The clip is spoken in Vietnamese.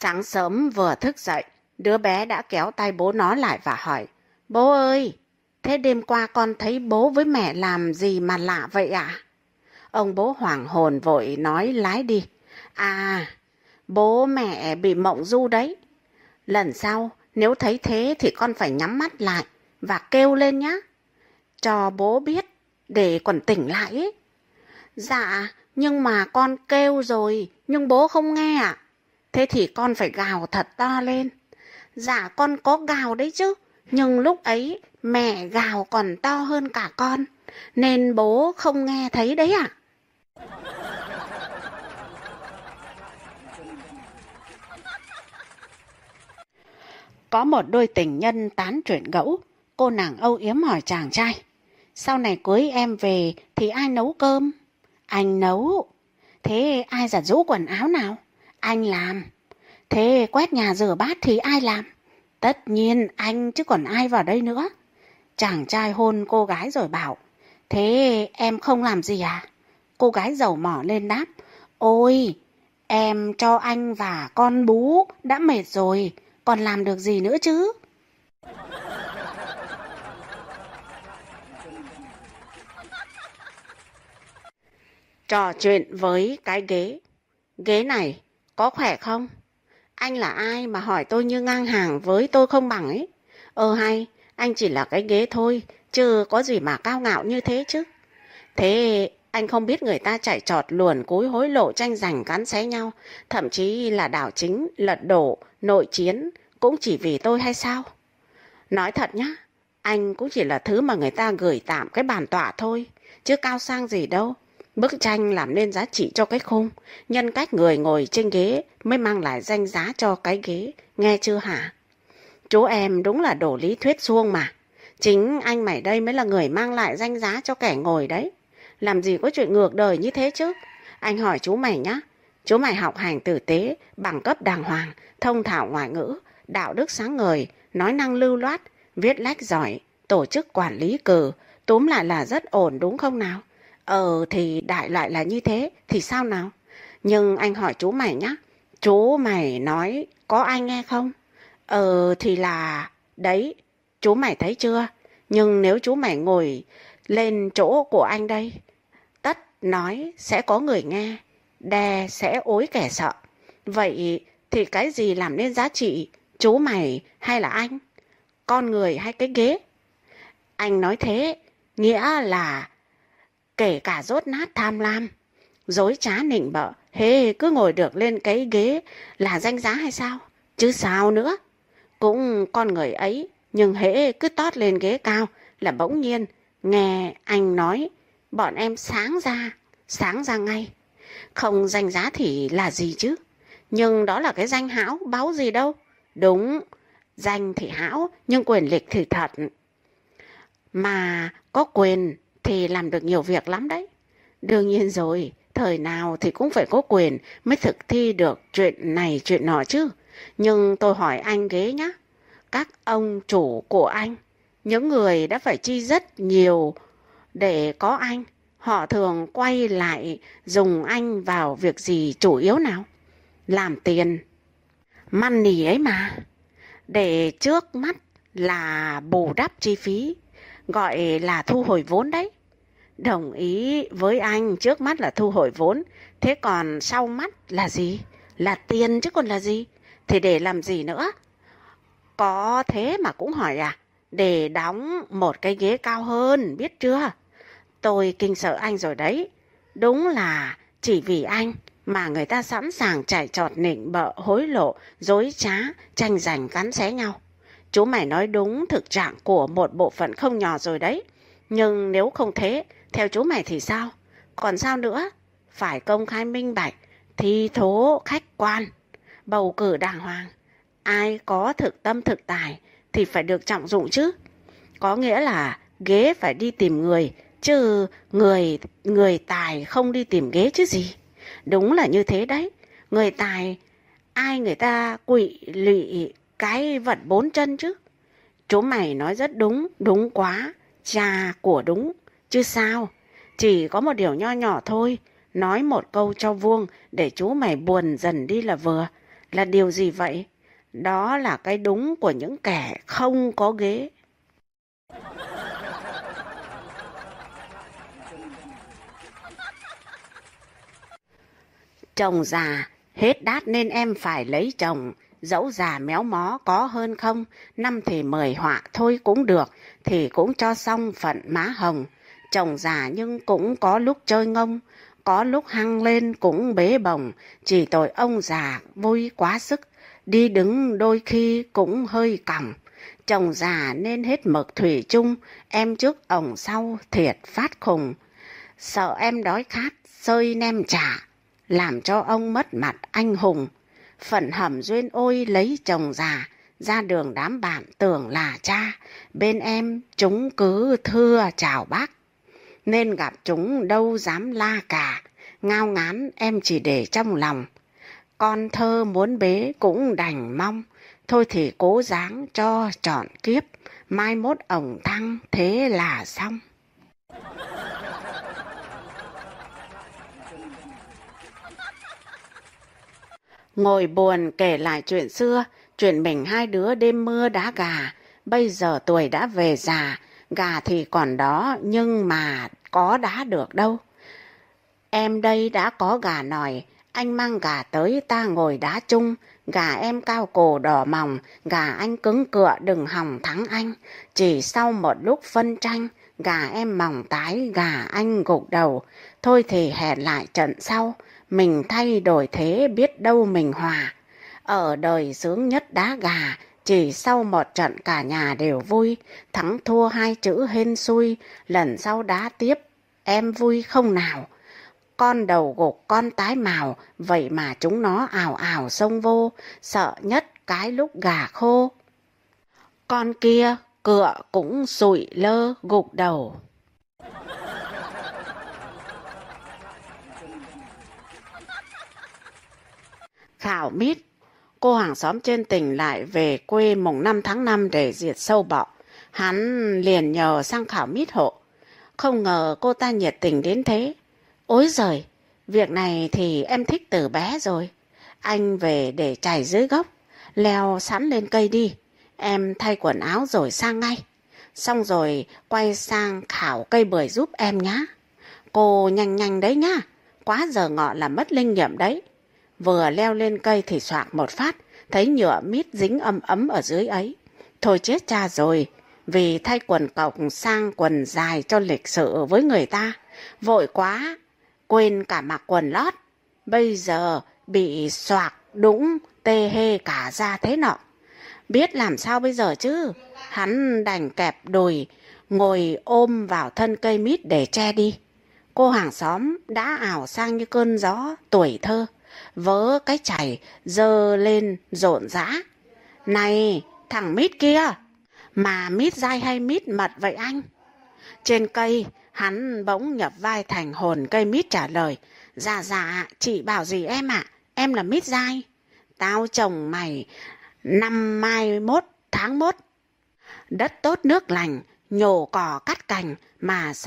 Sáng sớm vừa thức dậy, đứa bé đã kéo tay bố nó lại và hỏi, Bố ơi, thế đêm qua con thấy bố với mẹ làm gì mà lạ vậy ạ? À? Ông bố hoảng hồn vội nói lái đi. À, bố mẹ bị mộng du đấy. Lần sau, nếu thấy thế thì con phải nhắm mắt lại và kêu lên nhé. Cho bố biết, để còn tỉnh lại Dạ, nhưng mà con kêu rồi, nhưng bố không nghe ạ. À? Thế thì con phải gào thật to lên. Dạ con có gào đấy chứ, nhưng lúc ấy mẹ gào còn to hơn cả con, nên bố không nghe thấy đấy ạ. À? Có một đôi tình nhân tán chuyện gẫu, cô nàng âu yếm hỏi chàng trai. Sau này cưới em về thì ai nấu cơm? Anh nấu. Thế ai giặt rũ quần áo nào? anh làm. Thế quét nhà rửa bát thì ai làm? Tất nhiên anh chứ còn ai vào đây nữa. Chàng trai hôn cô gái rồi bảo, thế em không làm gì à? Cô gái giàu mỏ lên đáp, ôi, em cho anh và con bú đã mệt rồi, còn làm được gì nữa chứ? Trò chuyện với cái ghế. Ghế này có khỏe không? Anh là ai mà hỏi tôi như ngang hàng với tôi không bằng ấy? Ờ hay, anh chỉ là cái ghế thôi, chứ có gì mà cao ngạo như thế chứ. Thế anh không biết người ta chạy trọt luồn cúi hối lộ tranh giành cắn xé nhau, thậm chí là đảo chính, lật đổ, nội chiến, cũng chỉ vì tôi hay sao? Nói thật nhá, anh cũng chỉ là thứ mà người ta gửi tạm cái bàn tọa thôi, chứ cao sang gì đâu. Bức tranh làm nên giá trị cho cái khung, nhân cách người ngồi trên ghế mới mang lại danh giá cho cái ghế, nghe chưa hả? Chú em đúng là đổ lý thuyết suông mà. Chính anh mày đây mới là người mang lại danh giá cho kẻ ngồi đấy. Làm gì có chuyện ngược đời như thế chứ? Anh hỏi chú mày nhá. Chú mày học hành tử tế, bằng cấp đàng hoàng, thông thạo ngoại ngữ, đạo đức sáng ngời, nói năng lưu loát, viết lách giỏi, tổ chức quản lý cừ, túm lại là rất ổn đúng không nào? Ờ thì đại loại là như thế, thì sao nào? Nhưng anh hỏi chú mày nhá, chú mày nói có ai nghe không? Ờ thì là... Đấy, chú mày thấy chưa? Nhưng nếu chú mày ngồi lên chỗ của anh đây, tất nói sẽ có người nghe, đe sẽ ối kẻ sợ. Vậy thì cái gì làm nên giá trị, chú mày hay là anh? Con người hay cái ghế? Anh nói thế, nghĩa là kể cả rốt nát tham lam, dối trá nịnh bợ, hê cứ ngồi được lên cái ghế là danh giá hay sao? Chứ sao nữa? Cũng con người ấy, nhưng hễ cứ tót lên ghế cao là bỗng nhiên nghe anh nói, bọn em sáng ra, sáng ra ngay. Không danh giá thì là gì chứ? Nhưng đó là cái danh hão, báo gì đâu. Đúng, danh thì hão, nhưng quyền lực thì thật. Mà có quyền thì làm được nhiều việc lắm đấy. Đương nhiên rồi, thời nào thì cũng phải có quyền mới thực thi được chuyện này chuyện nọ chứ. Nhưng tôi hỏi anh ghế nhá, các ông chủ của anh, những người đã phải chi rất nhiều để có anh, họ thường quay lại dùng anh vào việc gì chủ yếu nào? Làm tiền, money ấy mà. Để trước mắt là bù đắp chi phí, gọi là thu hồi vốn đấy. Đồng ý với anh trước mắt là thu hồi vốn, thế còn sau mắt là gì? Là tiền chứ còn là gì? Thì để làm gì nữa? Có thế mà cũng hỏi à? Để đóng một cái ghế cao hơn, biết chưa? Tôi kinh sợ anh rồi đấy. Đúng là chỉ vì anh mà người ta sẵn sàng trải trọt nịnh bợ hối lộ, dối trá, tranh giành cắn xé nhau. Chú mày nói đúng thực trạng của một bộ phận không nhỏ rồi đấy. Nhưng nếu không thế, theo chú mày thì sao? Còn sao nữa? Phải công khai minh bạch, thi thố khách quan, bầu cử đàng hoàng. Ai có thực tâm thực tài thì phải được trọng dụng chứ. Có nghĩa là ghế phải đi tìm người, chứ người người tài không đi tìm ghế chứ gì. Đúng là như thế đấy. Người tài, ai người ta quỵ lụy cái vật bốn chân chứ. Chú mày nói rất đúng, đúng quá. Cha của đúng, chứ sao? Chỉ có một điều nho nhỏ thôi, nói một câu cho vuông để chú mày buồn dần đi là vừa. Là điều gì vậy? Đó là cái đúng của những kẻ không có ghế. Chồng già, hết đát nên em phải lấy chồng dẫu già méo mó có hơn không, năm thì mời họa thôi cũng được, thì cũng cho xong phận má hồng. Chồng già nhưng cũng có lúc chơi ngông, có lúc hăng lên cũng bế bồng, chỉ tội ông già vui quá sức, đi đứng đôi khi cũng hơi còng. Chồng già nên hết mực thủy chung, em trước ổng sau thiệt phát khùng. Sợ em đói khát, sơi nem trả, làm cho ông mất mặt anh hùng phận hẩm duyên ôi lấy chồng già ra đường đám bạn tưởng là cha bên em chúng cứ thưa chào bác nên gặp chúng đâu dám la cả ngao ngán em chỉ để trong lòng con thơ muốn bế cũng đành mong thôi thì cố gắng cho trọn kiếp mai mốt ổng thăng thế là xong Ngồi buồn kể lại chuyện xưa, chuyện mình hai đứa đêm mưa đá gà, bây giờ tuổi đã về già, gà thì còn đó nhưng mà có đá được đâu. Em đây đã có gà nòi, anh mang gà tới ta ngồi đá chung, gà em cao cổ đỏ mỏng, gà anh cứng cựa đừng hỏng thắng anh. Chỉ sau một lúc phân tranh, gà em mỏng tái, gà anh gục đầu. Thôi thì hẹn lại trận sau, mình thay đổi thế biết đâu mình hòa. Ở đời sướng nhất đá gà, chỉ sau một trận cả nhà đều vui, thắng thua hai chữ hên xui, lần sau đá tiếp, em vui không nào. Con đầu gục con tái màu, vậy mà chúng nó ảo ảo xông vô, sợ nhất cái lúc gà khô. Con kia, cựa cũng sụi lơ gục đầu. khảo mít. Cô hàng xóm trên tỉnh lại về quê mùng 5 tháng 5 để diệt sâu bọ. Hắn liền nhờ sang khảo mít hộ. Không ngờ cô ta nhiệt tình đến thế. Ôi giời, việc này thì em thích từ bé rồi. Anh về để chảy dưới gốc, leo sẵn lên cây đi. Em thay quần áo rồi sang ngay. Xong rồi quay sang khảo cây bưởi giúp em nhá. Cô nhanh nhanh đấy nhá, quá giờ ngọ là mất linh nghiệm đấy. Vừa leo lên cây thì soạn một phát, thấy nhựa mít dính âm ấm ở dưới ấy. Thôi chết cha rồi, vì thay quần cộc sang quần dài cho lịch sự với người ta. Vội quá, quên cả mặc quần lót. Bây giờ bị soạc đũng tê hê cả ra thế nọ. Biết làm sao bây giờ chứ? Hắn đành kẹp đùi, ngồi ôm vào thân cây mít để che đi. Cô hàng xóm đã ảo sang như cơn gió, tuổi thơ vớ cái chảy dơ lên rộn rã. Này, thằng mít kia, mà mít dai hay mít mật vậy anh? Trên cây, hắn bỗng nhập vai thành hồn cây mít trả lời, dạ dạ, chị bảo gì em ạ, em là mít dai. Tao chồng mày năm mai mốt tháng mốt. Đất tốt nước lành, nhổ cỏ cắt cành mà